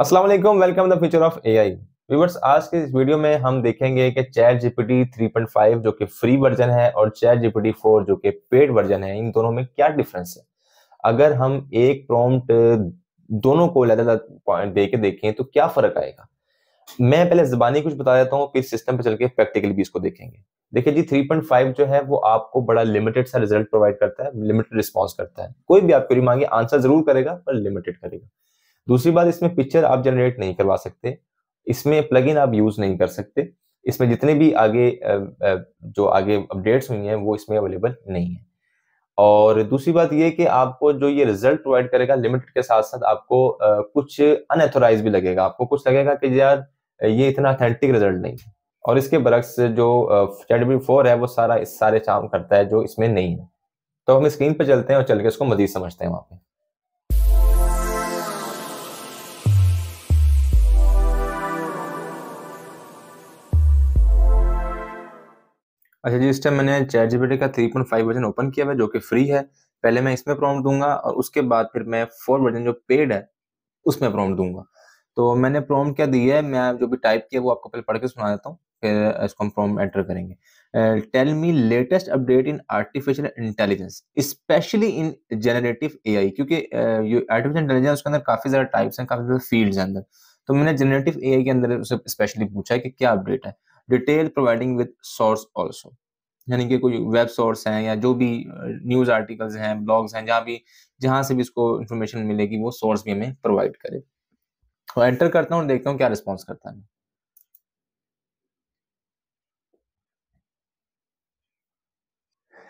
अस्सलाम वालेकुम welcome the future of AI viewers आज के इस वीडियो में हम देखेंगे कि चैट जीपीटी 3.5 जो कि फ्री वर्जन है और चैट जीपीटी 4 जो कि पेड वर्जन है इन दोनों में क्या डिफरेंस है अगर हम एक प्रॉम्प्ट दोनों को अलग अलग पॉइंट दे के देखें तो क्या फर्क आएगा मैं पहले जबानी कुछ बता देता हूँ फिर सिस्टम पर चल के प्रैक्टिकली भी इसको देखेंगे देखिए जी 3.5 जो है वो आपको बड़ा लिमिटेड सा रिजल्ट प्रोवाइड करता है लिमिटेड रिस्पॉन्स करता है कोई भी आप क्वेरी मांगे आंसर जरूर करेगा पर लिमिटेड करेगा दूसरी बात इसमें पिक्चर आप जनरेट नहीं करवा सकते इसमें प्लग आप यूज नहीं कर सकते इसमें जितने भी आगे जो आगे अपडेट्स हुई हैं वो इसमें अवेलेबल नहीं है और दूसरी बात ये कि आपको जो ये रिजल्ट प्रोवाइड करेगा लिमिटेड के साथ साथ आपको कुछ अनऑथोराइज भी लगेगा आपको कुछ लगेगा कि यार ये इतना अथेंटिक रिजल्ट नहीं है और इसके बरक्स जो चैटबी फोर है वो सारा इस सारे काम करता है जो इसमें नहीं है तो हम स्क्रीन पर चलते हैं और चल के इसको मजीद समझते हैं वहाँ पे अच्छा जी इस टाइम मैंने चैट जीपीटी का 3.5 वर्जन ओपन किया हुआ है जो कि फ्री है पहले मैं इसमें प्रॉम्प्ट दूंगा और उसके बाद फिर मैं फोर वर्जन जो पेड है उसमें प्रॉम्प्ट दूंगा तो मैंने प्रॉम्प्ट क्या दिया है मैं जो भी टाइप किया वो आपको पहले पढ़ के सुना देता हूँ फिर इसको हम प्रॉम्प्ट एंटर करेंगे tell me latest update in artificial intelligence specially in generative AI क्योंकि आर्टिफिशियल इंटेलिजेंस के अंदर काफी ज्यादा टाइप्स हैं काफी ज्यादा फील्ड्स हैं अंदर तो मैंने जनरेटिव ए के अंदर उसे स्पेशली पूछा है कि क्या अपडेट है detail providing with source also यानी कि कोई वेब सोर्स हैं या जो भी न्यूज़ आर्टिकल्स हैं ब्लॉग्स हैं जहाँ भी जहाँ से भी इसको इन्फॉर्मेशन मिलेगी वो सोर्स भी हमें प्रोवाइड करे तो एंटर करता हूँ देखता हूँ क्या रिस्पॉन्स करता है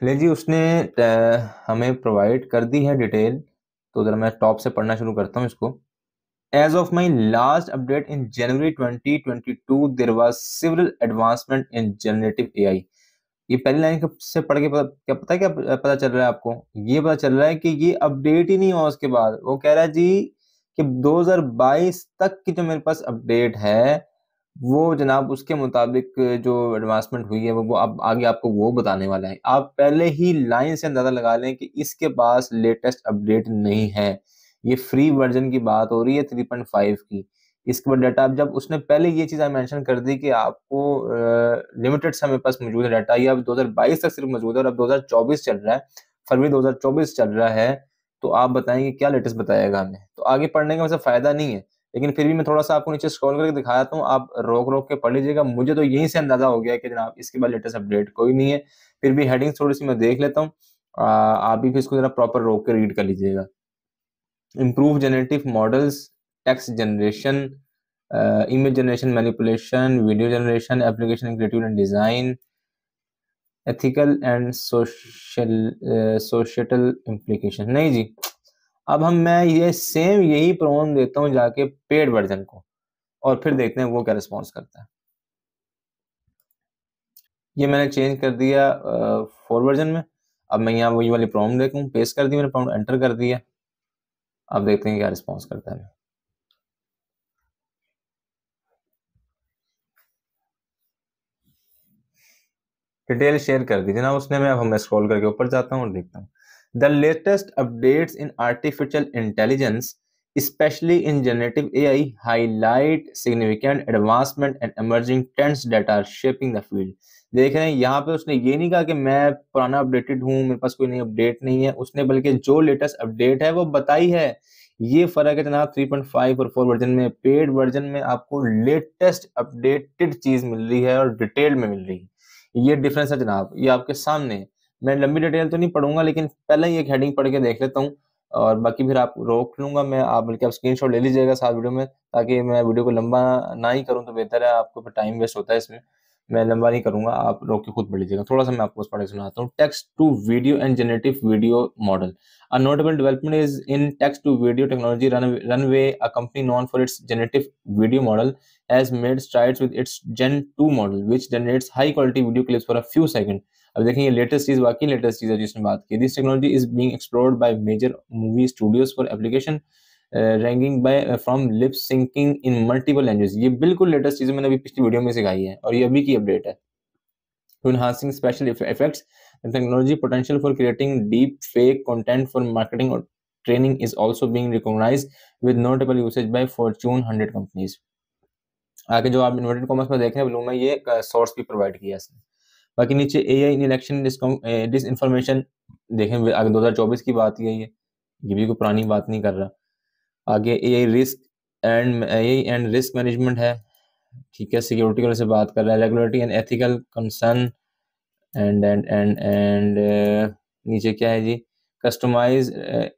ले जी उसने हमें प्रोवाइड कर दी है डिटेल तो ज़रा मैं टॉप से पढ़ना शुरू करता हूँ इसको last update in January twenty twenty two there was civil advancement in generative A I ये पहली लाइन से पढ़ के पता, क्या पता है क्या पता चल रहा है आपको ये पता चल रहा है कि ये अपडेट ही नहीं हुआ उसके बाद वो कह रहा है जी कि 2022 तक की जो मेरे पास अपडेट है वो जनाब उसके मुताबिक जो एडवांसमेंट हुई है वो, वो अब आगे आपको वो बताने वाला है आप पहले ही लाइन से अंदाजा लगा लें कि इसके पास लेटेस्ट अपडेट नहीं है ये फ्री वर्जन की बात हो रही है थ्री पॉइंट फाइव की इसके बाद डाटा अब जब उसने पहले ये चीज़ मेंशन कर दी कि आपको लिमिटेड समय पास मौजूद है डाटा ये अब 2022 तक सिर्फ मौजूद है और अब 2024 चल रहा है फरवरी 2024 चल रहा है तो आप बताएंगे क्या लेटेस्ट बताएगा हमें तो आगे पढ़ने का वैसे फ़ायदा नहीं है लेकिन फिर भी मैं थोड़ा सा आपको नीचे स्क्रॉल करके दिखा देता हूँ आप रोक रोक के पढ़ लीजिएगा मुझे तो यहीं से अंदाजा हो गया कि जनाब इसके बाद लेटेस्ट अपडेट कोई नहीं है फिर भी हेडिंग्स थोड़ी सी मैं देख लेता हूँ आप भी फिर इसको जरा प्रॉपर रोक के रीड कर लीजिएगा improve generative models text generation image generation manipulation video generation application creative and design ethical and social social implication नहीं जी अब हम मैं ये सेम यही प्रॉब्लम देता हूँ जाके पेड वर्जन को और फिर देखते हैं वो क्या रिस्पॉन्स करता है ये मैंने चेंज कर दिया फोर uh, वर्जन में अब मैं यहाँ वही वाली प्रॉब्लम देखूँ पेस्ट कर दी मैंने प्रॉब्लम एंटर कर दिया अब देखते हैं क्या रिस्पॉन्स करता है डिटेल शेयर कर दीजिए ना उसने मैं अब हमें स्क्रॉल करके ऊपर जाता हूँ और देखता हूँ the latest update in artificial intelligence specially in generative A I highlight significant advancement and emerging trends that are shaping the field देख रहे हैं यहाँ पे उसने ये नहीं कहा कि मैं पुराना अपडेटेड हूँ मेरे पास कोई नई अपडेट नहीं है उसने बल्कि जो लेटेस्ट अपडेट है वो बताई है ये फर्क है जनाब 3.5 और 4 वर्जन में पेड वर्जन में आपको लेटेस्ट अपडेटेड चीज मिल रही है और डिटेल में मिल रही है ये डिफरेंस है जनाब ये आपके सामने मैं लंबी डिटेल तो नहीं पढ़ूंगा लेकिन पहले ही एक हेडिंग पढ़ के देख लेता हूँ और बाकी फिर आप रोक लूंगा मैं आप बल्कि आप स्क्रीन ले लीजिएगा साथ वीडियो में ताकि मैं वीडियो को लंबा ना ही करूँ तो बेहतर है आपको टाइम वेस्ट होता है इसमें मैं लंबा नहीं करूंगा आप रोक के खुद पढ़ लीजिएगा थोड़ा सा मैं आपको उस पढ़ाई सुनाता हूँ text to video and generative video model a notable development is in text to video technology Runway a company known for its generative video model has made strides with its Gen two model which generates high quality video clips for a few second अब देखें latest चीज बाकी latest चीज है जिसने बात की this technology is being explored by major movie studios for application ranking by from lip syncing in multiple language ये बिल्कुल लेटेस्ट चीज़ मैंने अभी पिछली वीडियो में सिखाई है और ये अभी की अपडेट है to enhancing special effects technology potential for creating deep fake content for marketing or training is also being recognized with notable usage by fortune 100 companies आगे जो आप इन्वर्टेड कॉमर्स में देख रहे हैं में ये सोर्स भी प्रोवाइड किया है बाकी नीचे AI in election disinformation देखें आगे 2024 की बात ही है ये ये भी कोई पुरानी बात नहीं कर रहा आगे a risk and a and risk management है ठीक है सिक्योरिटी वाले से बात कर रहा है regularity and ethical concern and and and and नीचे क्या है जी customize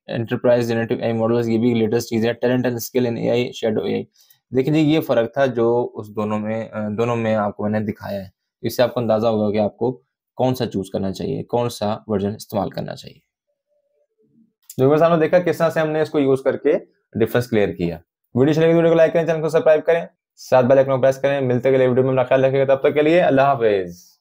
enterprise generative A models ये भी लेटेस्ट चीज़ है talent and skill in A I shadow A I देखिए जी ये फ़र्क था जो उस दोनों में दोनों में आपको मैंने दिखाया है तो इससे आपको अंदाज़ा होगा कि आपको कौन सा चूज़ करना चाहिए कौन सा वर्जन इस्तेमाल करना चाहिए जो हमने देखा किस तरह से हमने इसको यूज़ करके डिफरेंस क्लियर किया वीडियो चलेगी तो वीडियो को लाइक करें चैनल को सब्सक्राइब करें साथ बेल आइकन को प्रेस करें मिलते अगले वीडियो में ख्याल रखेगा तब तक के लिए अल्लाह हाफिज़